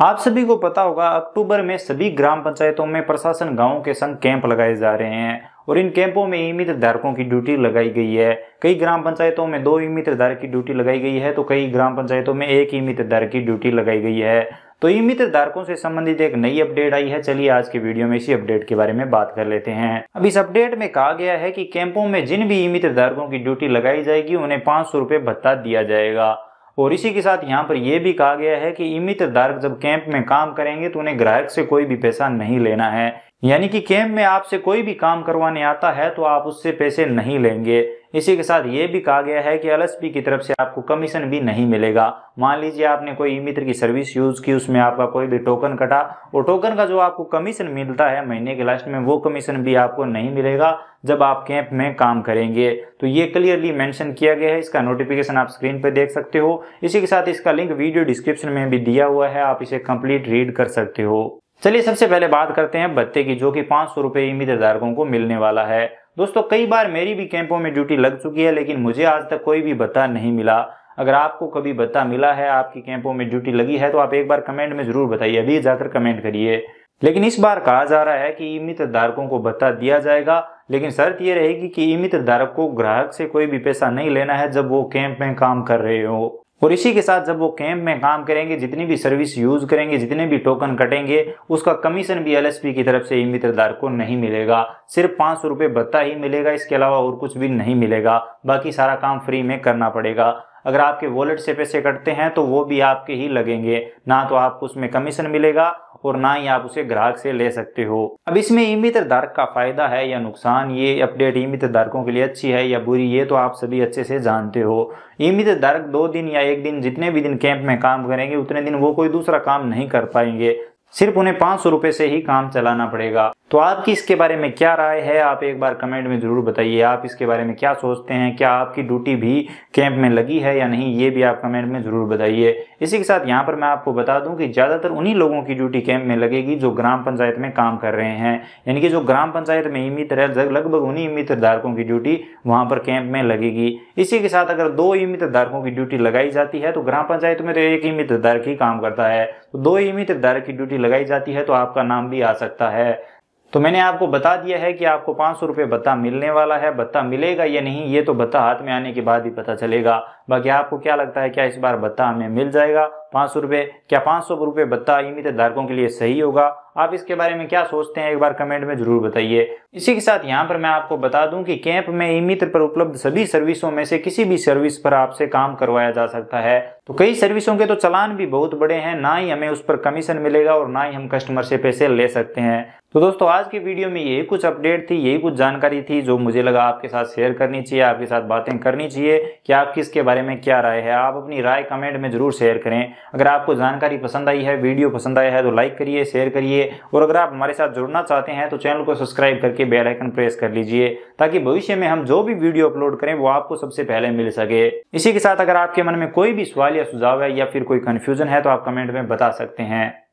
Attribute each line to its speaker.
Speaker 1: आप सभी को पता होगा अक्टूबर में सभी ग्राम पंचायतों में प्रशासन गांवों के संग कैंप लगाए जा रहे हैं और इन कैंपों में ई धारकों की ड्यूटी लगाई गई है कई ग्राम पंचायतों में दो ई धारक की ड्यूटी लगाई गई है तो कई ग्राम पंचायतों में एक ई धारक की ड्यूटी लगाई गई है तो ई मित्र धारकों से संबंधित एक नई अपडेट आई है चलिए आज के वीडियो में इसी अपडेट के बारे में बात कर लेते हैं अब इस अपडेट में कहा गया है कि कैंपों में जिन भी ई मित्र धारकों की ड्यूटी लगाई जाएगी उन्हें पांच सौ भत्ता दिया जाएगा और इसी के साथ यहाँ पर यह भी कहा गया है कि इमित धारक जब कैंप में काम करेंगे तो उन्हें ग्राहक से कोई भी पैसा नहीं लेना है यानी कि कैंप में आपसे कोई भी काम करवाने आता है तो आप उससे पैसे नहीं लेंगे इसी के साथ ये भी कहा गया है कि एल की तरफ से आपको कमीशन भी नहीं मिलेगा मान लीजिए आपने कोई ई मित्र की सर्विस यूज़ की उसमें आपका कोई भी टोकन कटा और टोकन का जो आपको कमीशन मिलता है महीने के लास्ट में वो कमीशन भी आपको नहीं मिलेगा जब आप कैंप में काम करेंगे तो ये क्लियरली मेंशन किया गया है इसका नोटिफिकेशन आप स्क्रीन पर देख सकते हो इसी के साथ इसका लिंक वीडियो डिस्क्रिप्शन में भी दिया हुआ है आप इसे कंप्लीट रीड कर सकते हो चलिए सबसे पहले बात करते हैं भत्ते की जो कि पाँच सौ रुपये ई मित्र धारकों को मिलने वाला है दोस्तों कई बार मेरी भी कैंपों में ड्यूटी लग चुकी है लेकिन मुझे आज तक कोई भी बता नहीं मिला अगर आपको कभी बता मिला है आपकी कैंपों में ड्यूटी लगी है तो आप एक बार कमेंट में ज़रूर बताइए अभी जाकर कमेंट करिए लेकिन इस बार कहा जा रहा है कि ईमित धारकों को भत्ता दिया जाएगा लेकिन शर्त यह रहेगी कि ईमित धारक को ग्राहक से कोई भी पैसा नहीं लेना है जब वो कैंप में काम कर रहे हो और इसी के साथ जब वो कैंप में काम करेंगे जितनी भी सर्विस यूज़ करेंगे जितने भी टोकन कटेंगे उसका कमीशन भी एलएसपी की तरफ से ई मित्रदार को नहीं मिलेगा सिर्फ पाँच सौ रुपए भत्ता ही मिलेगा इसके अलावा और कुछ भी नहीं मिलेगा बाकी सारा काम फ्री में करना पड़ेगा अगर आपके वॉलेट से पैसे कटते हैं तो वो भी आपके ही लगेंगे ना तो आपको उसमें कमीशन मिलेगा और ना ही आप उसे ग्राहक से ले सकते हो अब इसमें ई मित्र धारक का फायदा है या नुकसान ये अपडेट ई मित्र धारकों के लिए अच्छी है या बुरी ये तो आप सभी अच्छे से जानते हो ई मित्र धारक दो दिन या एक दिन जितने भी दिन कैंप में काम करेंगे उतने दिन वो कोई दूसरा काम नहीं कर पाएंगे सिर्फ उन्हें पाँच सौ रुपये से ही काम चलाना पड़ेगा तो आपकी इसके बारे में क्या राय है आप एक बार कमेंट में ज़रूर बताइए आप इसके बारे में क्या सोचते हैं क्या आपकी ड्यूटी भी कैंप में लगी है या नहीं ये भी आप कमेंट में ज़रूर बताइए इसी के साथ यहाँ पर मैं आपको बता दूं कि ज़्यादातर उन्हीं लोगों की ड्यूटी कैंप में लगेगी जो ग्राम पंचायत में काम कर रहे हैं यानी कि जो ग्राम पंचायत में ईमित मित्र है लगभग उन्हीं मित्र धारकों की ड्यूटी वहाँ पर कैंप में लगेगी इसी के साथ अगर दो ईमित मित्र धारकों की ड्यूटी लगाई जाती है तो ग्राम पंचायत में तो एक ईमित मित्र धारक ही काम करता है तो दो ईमित मित्र धारक की ड्यूटी लगाई जाती है तो आपका नाम भी आ सकता है तो मैंने आपको बता दिया है कि आपको पाँच सौ रुपये भत्ता मिलने वाला है भत्ता मिलेगा या नहीं ये तो भत्ता हाथ में आने के बाद ही पता चलेगा बाकी आपको क्या लगता है क्या इस बार भत्ता हमें मिल जाएगा पाँच सौ रुपये क्या पाँच सौ रुपये भत्ता ईमित धारकों के लिए सही होगा आप इसके बारे में क्या सोचते हैं एक बार कमेंट में जरूर बताइए इसी के साथ यहाँ पर मैं आपको बता दूं कि कैंप में ई मित्र पर उपलब्ध सभी सर्विसों में से किसी भी सर्विस पर आपसे काम करवाया जा सकता है तो कई सर्विसों के तो चलान भी बहुत बड़े हैं ना ही हमें उस पर कमीशन मिलेगा और ना ही हम कस्टमर से पैसे ले सकते हैं तो दोस्तों आज की वीडियो में यही कुछ अपडेट थी यही कुछ जानकारी थी जो मुझे लगा आपके साथ शेयर करनी चाहिए आपके साथ बातें करनी चाहिए कि आप किसके बारे में क्या राय है आप अपनी राय कमेंट में जरूर शेयर करें अगर आपको जानकारी पसंद आई है वीडियो पसंद आया है तो लाइक करिए शेयर करिए और अगर आप हमारे साथ जुड़ना चाहते हैं तो चैनल को सब्सक्राइब करके बेल आइकन प्रेस कर लीजिए ताकि भविष्य में हम जो भी वीडियो अपलोड करें वो आपको सबसे पहले मिल सके इसी के साथ अगर आपके मन में कोई भी सवाल या सुझाव है या फिर कोई कन्फ्यूजन है तो आप कमेंट में बता सकते हैं